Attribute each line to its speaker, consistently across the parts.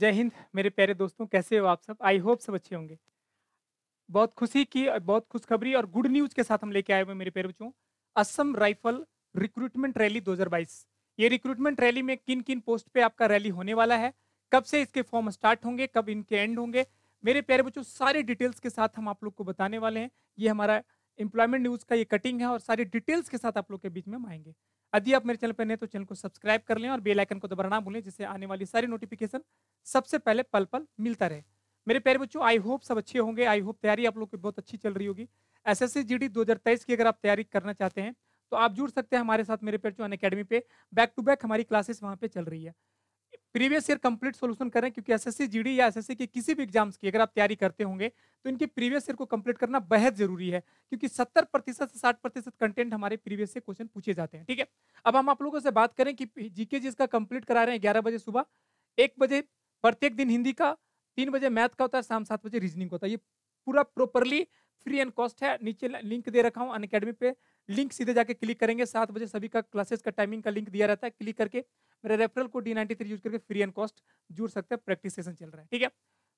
Speaker 1: जय हिंद मेरे प्यारे दोस्तों कैसे हो आप सब आई होप सब अच्छे होंगे बहुत खुशी की बहुत खुशखबरी और गुड न्यूज के साथ हम लेके आए हुए मेरे प्यारे बच्चों असम राइफल रिक्रूटमेंट रैली 2022 ये रिक्रूटमेंट रैली में किन किन पोस्ट पे आपका रैली होने वाला है कब से इसके फॉर्म स्टार्ट होंगे कब इनके एंड होंगे मेरे प्यारे बच्चों सारे डिटेल्स के साथ हम आप लोग को बताने वाले हैं ये हमारा एम्प्लॉयमेंट न्यूज़ का ये कटिंग है और सारे डिटेल्स के साथ आप लोग के बीच में हम आएंगे यदि आप मेरे चैनल पर नए तो चैनल को सब्सक्राइब कर लें और बेल आइकन को दबाना ना भूलें जिससे आने वाली सारी नोटिफिकेशन सबसे पहले पल पल मिलता रहे मेरे प्यारे बच्चों आई होप सब अच्छे होंगे आई होप तैयारी आप लोग की बहुत अच्छी चल रही होगी एस एस की अगर आप तैयारी करना चाहते हैं तो आप जुड़ सकते हैं हमारे साथ मेरे पेड़ चौहान अकेडमी पे बैक टू बैक हमारी क्लासेस वहाँ पे चल रही है प्रीवियस ईयर कंप्लीट सोल्यूशन करें क्योंकि एस जीडी या एस के किसी भी एग्जाम्स की अगर आप तैयारी करते होंगे तो इनके प्रीवियस ईयर को कंप्लीट करना बेहद जरूरी है क्योंकि 70 प्रतिशत से 60 प्रतिशत कंटेंट हमारे प्रीवियस ईयर क्वेश्चन पूछे जाते हैं ठीक है अब हम आप लोगों से बात करें कि जीके इसका कंप्लीट करा रहे हैं ग्यारह बजे सुबह एक बजे प्रत्येक दिन हिंदी का तीन बजे मैथ का होता है शाम सात बजे रीजनिंग का होता है ये पूरा प्रॉपरली फ्री एंड कॉस्ट है नीचे लिंक दे रखा हूँ अन अकेडमी पे लिंक सीधे जाके क्लिक करेंगे सात बजे सभी का क्लासेस का टाइमिंग का लिंक दिया रहता है क्लिक करके मेरे रेफरल को डी नाइनटी थ्री यूज करके फ्री एंड कॉस्ट जुड़ सकते हैं प्रैक्टिस सेशन चल रहा है ठीक है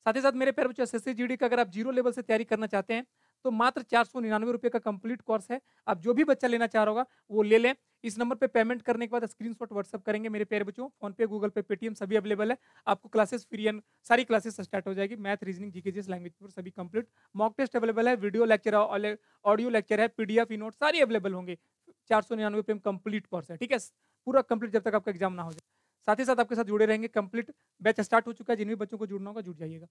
Speaker 1: साथ ही साथ मेरे पैर बच्चों एस एस का अगर आप जीरो लेवल से तैयारी करना चाहते हैं तो मात्र चार सौ निन्यानवे रुपये का कंप्लीट कोर्स है आप जो भी बच्चा लेना चाह रहा होगा वो ले लें इस नंबर पे पेमेंट करने के बाद स्क्रीनशॉट व्हाट्सअप करेंगे मेरे प्यारे बच्चों फोन पे गूगल पे पेटीएम सभी अवेलेबल है आपको क्लासेस फ्री एंड सारी क्लासेस स्टार्ट हो जाएगी मैथ रीजनिंग जीके जिस लैंग्वेज पर सभी कंप्लीट मॉक टेस्ट अवेलेबल है वीडियो लेक्चर है ऑडियो लेक्चर है पीडीएफ ई नोट सारी अवेलेबल होंगे चार सौ निन्यानवे पे कंप्लीट कोर्स है ठीक है पूरा कंप्लीट जब तक आपका एग्जाम ना हो जाए साथ ही साथ आपके साथ जुड़े रहेंगे कंप्लीट बैच स्टार्ट हो चुका है जिन भी बच्चों को जुड़ना होगा जुड़ जाइएगा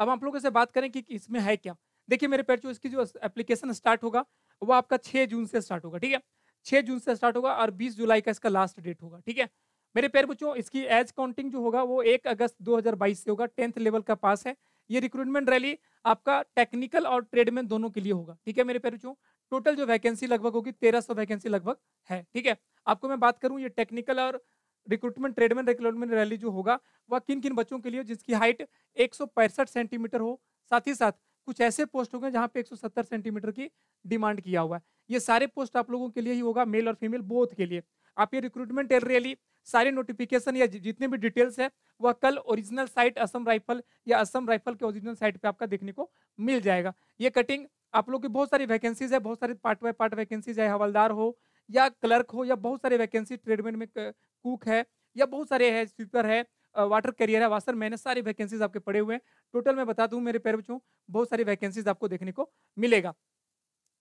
Speaker 1: अब आप लोगों से बात करें कि इसमें है क्या देखिए मेरे पैर जो इसकी जो एप्लीकेशन स्टार्ट होगा वो आपका छह जून से स्टार्ट होगा ठीक है छह जून से स्टार्ट होगा और बीस जुलाई का इसका लास्ट डेट होगा ठीक है मेरे पैर बच्चों इसकी एज काउंटिंग जो होगा वो एक अगस्त 2022 से होगा टेंथ लेवल का पास है ये रिक्रूटमेंट रैली आपका टेक्निकल और ट्रेड में दोनों के लिए होगा ठीक है मेरे पैर बच्चों टोटल जो वैकेंसी लगभग होगी तेरह सौ वैकेंसी लगभग है ठीक है आपको मैं बात करूँ ये टेक्निकल और रिक्रूटमेंट ट्रेडमैन रिक्रूटमेंट रैली जो होगा वह किन किन बच्चों के लिए जिसकी हाइट एक सेंटीमीटर हो साथ ही साथ कुछ ऐसे पोस्ट होंगे गए जहाँ पे 170 सेंटीमीटर की डिमांड किया हुआ है ये सारे पोस्ट आप लोगों के लिए ही होगा मेल और फीमेल बोथ के लिए आप ये रिक्रूटमेंट रैली सारे नोटिफिकेशन या जितने भी डिटेल्स है वह कल ओरिजिनल साइट असम राइफल या असम राइफल के ओरिजिनल साइट पे आपका देखने को मिल जाएगा ये कटिंग आप लोग की बहुत सारी वैकेंसीज है बहुत सारी पार्ट बाय पार्ट वैकेंसीज है हवलदार हो या क्लर्क हो या बहुत सारे वैकेंसी ट्रेडमेंट में कुक है या बहुत सारे है स्वीपर है वाटर करियर है वास्तव मैंने सारी वैकेंसीज आपके पड़े हुए हैं टोटल मैं बता दूं मेरे पैर बच्चों बहुत सारी वैकेंसीज आपको देखने को मिलेगा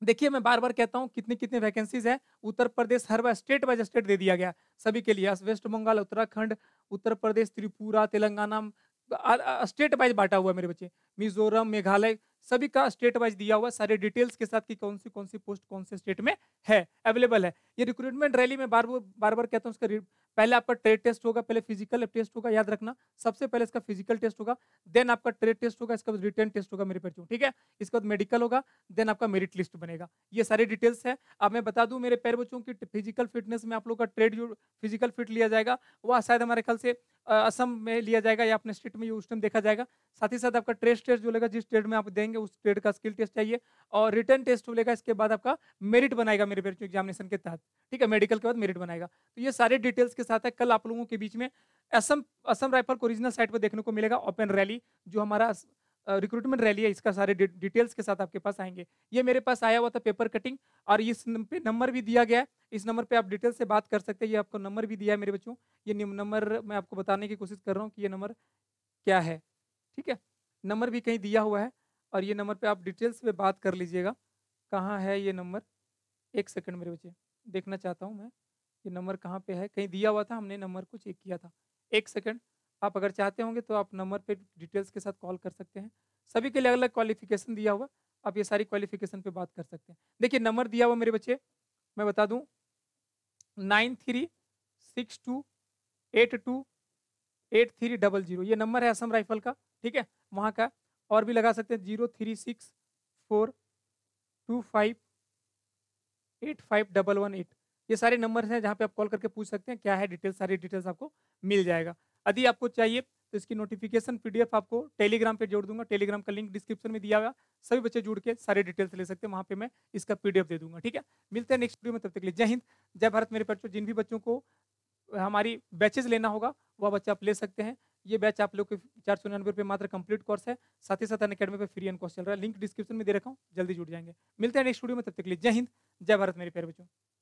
Speaker 1: देखिए मैं बार बार कहता हूँ कितनी कितनी वैकेंसीज है उत्तर प्रदेश हर बार स्टेट बाय स्टेट दे दिया गया सभी के लिए West Bengal Uttarakhand Uttar Pradesh Tripura Telangana state wise बांटा हुआ है मेरे बच्चे मिजोरम मेघालय सभी का स्टेट वाइज दिया हुआ सारे डिटेल्स के साथ कि कौन सी कौन सी पोस्ट कौन से स्टेट में है अवेलेबल है ये रिक्रूटमेंट रैली में बार बार बार कहता हूँ उसका पहले आपका ट्रेड टेस्ट होगा पहले फिजिकल टेस्ट होगा याद रखना सबसे पहले इसका फिजिकल टेस्ट होगा देन आपका ट्रेड टेस्ट होगा इसका रिटर्न टेस्ट होगा मेरे पैर ठीक है इसके बाद मेडिकल होगा देन आपका मेरिट लिस्ट बनेगा ये सारे डिटेल्स है अब मैं बता दूँ मेरे पैर बच्चों की फिजिकल फिटनेस में आप लोग का ट्रेड जो फिजिकल फिट लिया जाएगा वह शायद हमारे ख्याल से असम में लिया जाएगा या अपने स्टेट में ये उस टाइम देखा जाएगा साथ ही साथ आपका ट्रेड टेस्ट जो लगा जिस स्टेट में आप देंगे करेंगे उस ट्रेड का स्किल टेस्ट चाहिए और रिटर्न टेस्ट लेगा इसके बाद आपका मेरिट बनाएगा मेरे पेरेंट एग्जामिनेशन के तहत ठीक है मेडिकल के बाद मेरिट बनाएगा तो ये सारे डिटेल्स के साथ है कल आप लोगों के बीच में असम असम राइफल को ओरिजिनल साइट पर देखने को मिलेगा ओपन रैली जो हमारा रिक्रूटमेंट रैली है इसका सारे डिटेल्स के साथ आपके पास आएंगे ये मेरे पास आया हुआ था पेपर कटिंग और इस पे नंबर भी दिया गया है इस नंबर पे आप डिटेल से बात कर सकते हैं ये आपको नंबर भी दिया है मेरे बच्चों ये नंबर मैं आपको बताने की कोशिश कर रहा हूँ कि ये नंबर क्या है ठीक है नंबर भी कहीं दिया हुआ है और ये नंबर पे आप डिटेल्स में बात कर लीजिएगा कहाँ है ये नंबर एक सेकंड मेरे बच्चे देखना चाहता हूँ मैं ये नंबर कहाँ पे है कहीं दिया हुआ था हमने नंबर को चेक किया था एक सेकंड आप अगर चाहते होंगे तो आप नंबर पे डिटेल्स के साथ कॉल कर सकते हैं सभी के लिए अलग क्वालिफिकेशन दिया हुआ आप ये सारी क्वालिफिकेशन पर बात कर सकते हैं देखिए नंबर दिया हुआ मेरे बच्चे मैं बता दूँ nine three six two eight two eight three double zero ये नंबर है असम राइफल का ठीक है वहाँ का और भी लगा सकते हैं zero three six four two five eight five double one eight ये सारे नंबर हैं जहाँ पे आप कॉल करके पूछ सकते हैं क्या है डिटेल्स सारी डिटेल्स आपको मिल जाएगा यदि आपको चाहिए तो इसकी नोटिफिकेशन पीडीएफ आपको टेलीग्राम पे जोड़ दूंगा टेलीग्राम का लिंक डिस्क्रिप्शन में दिया हुआ सभी बच्चे जुड़ के सारे डिटेल्स ले सकते हैं वहाँ पे मैं इसका पीडीएफ दे दूंगा ठीक है मिलते हैं नेक्स्ट वीडियो में तब तक के लिए जय हिंद जय भारत मेरे बच्चों जिन भी बच्चों को हमारी बैचेज लेना होगा वह बच्चे आप ले सकते हैं ये बैच आप लोग के चार सौ निन्यानवे रुपये मात्र कंप्लीट कोर्स है साथ ही साथ अन अकेडमी पर फ्री एंड कोर्स चल रहा है लिंक डिस्क्रिप्शन में दे रखा हूँ जल्दी जुड़ जाएंगे मिलते हैं नेक्स्ट स्टूडियो में तब तक के लिए जय हिंद जय भारत मेरे प्यारे बच्चों